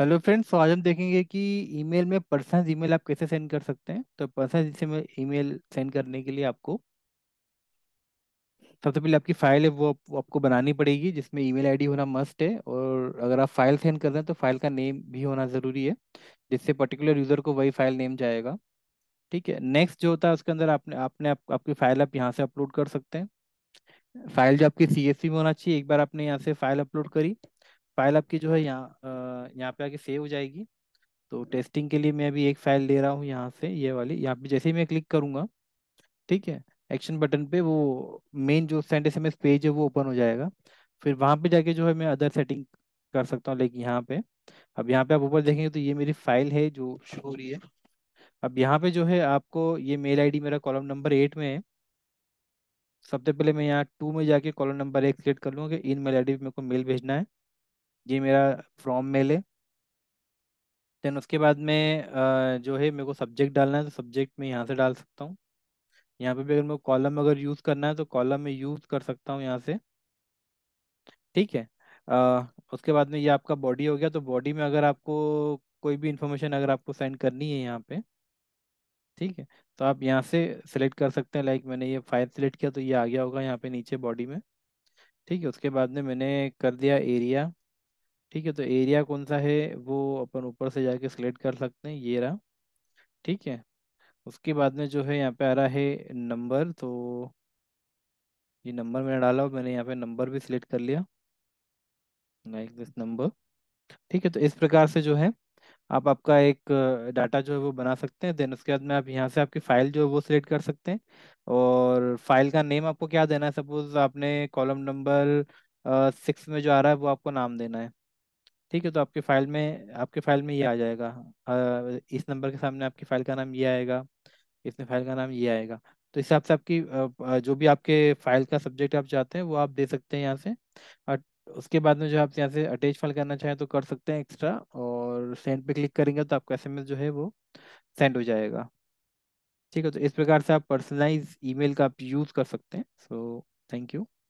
hello friends तो आज हम देखेंगे कि ईमेल में पर्सनल ईमेल आप कैसे सेंड कर सकते हैं तो पर्सनल ईमेल सेंड करने के लिए आपको सबसे पहले आपकी फाइल है वो आपको बनानी पड़ेगी जिसमें ईमेल आईडी होना मस्ट है और अगर आप फाइल सेंड कर रहे हैं तो फाइल का नेम भी होना ज़रूरी है जिससे पर्टिकुलर यूज़र को वही फाइल नेम जाएगा ठीक है नेक्स्ट जो होता है उसके अंदर आपने आपने आप, आपकी फाइल आप यहाँ से अपलोड कर सकते हैं फाइल जो आपकी सी में होना चाहिए एक बार आपने यहाँ से फाइल अपलोड करी फाइल आपकी जो है यहाँ यहाँ पे आके सेव हो जाएगी तो टेस्टिंग के लिए मैं अभी एक फाइल ले रहा हूँ यहाँ से ये वाली यहाँ पे जैसे ही मैं क्लिक करूँगा ठीक है एक्शन बटन पे वो मेन जो सेंड एस पेज है वो ओपन हो जाएगा फिर वहाँ पे जाके जो है मैं अदर सेटिंग कर सकता हूँ लेकिन यहाँ पे अब यहाँ पे आप ऊपर देखेंगे तो ये मेरी फाइल है जो शो हो रही है अब यहाँ पे जो है आपको ये मेल आईडी मेरा कॉलम नंबर एट में है सबसे पहले मैं यहाँ टू में जाके कॉलम नंबर एक क्रिएट कर लूँगा कि इन मेल आई डी मेरे को मेल भेजना है ये मेरा फ्रॉम मेल है देन उसके बाद में जो है मेरे को सब्जेक्ट डालना है तो सब्जेक्ट में यहाँ से डाल सकता हूँ यहाँ पे भी अगर मेरे को कॉलम अगर यूज़ करना है तो कॉलम में यूज़ कर सकता हूँ यहाँ से ठीक है आ, उसके बाद में ये आपका बॉडी हो गया तो बॉडी में अगर आपको कोई भी इंफॉर्मेशन अगर आपको सेंड करनी है यहाँ पे ठीक है तो आप यहाँ से सिलेक्ट कर सकते हैं लाइक मैंने ये फाइल सिलेक्ट किया तो ये आ गया होगा यहाँ पे नीचे बॉडी में ठीक है उसके बाद में मैंने कर दिया एरिया ठीक है तो एरिया कौन सा है वो अपन ऊपर से जाके सिलेक्ट कर सकते हैं ये रहा ठीक है उसके बाद में जो है यहाँ पे आ रहा है नंबर तो ये नंबर मैंने डाला मैंने यहाँ पे नंबर भी सिलेक्ट कर लिया लाइक दिस नंबर ठीक है तो इस प्रकार से जो है आप आपका एक डाटा जो है वो बना सकते हैं देन उसके बाद में आप यहाँ से आपकी फाइल जो है वो सिलेक्ट कर सकते हैं और फाइल का नेम आपको क्या देना है सपोज आपने कॉलम नंबर सिक्स में जो आ रहा है वो आपको नाम देना है ठीक है तो आपके फाइल में आपके फाइल में ये आ जाएगा इस नंबर के सामने आपकी फाइल का नाम ये आएगा इसमें फाइल का नाम ये आएगा तो इस हिसाब से आपकी जो भी आपके फाइल का सब्जेक्ट आप चाहते हैं वो आप दे सकते हैं यहाँ से और उसके बाद में जो आप यहाँ से अटैच फाइल करना चाहें तो कर सकते हैं एक्स्ट्रा और सेंड पे क्लिक करेंगे तो आपका एसएमएस जो है वो सेंड हो जाएगा ठीक है तो इस प्रकार से आप पर्सनलाइज ईमेल का आप यूज़ कर सकते हैं सो थैंक यू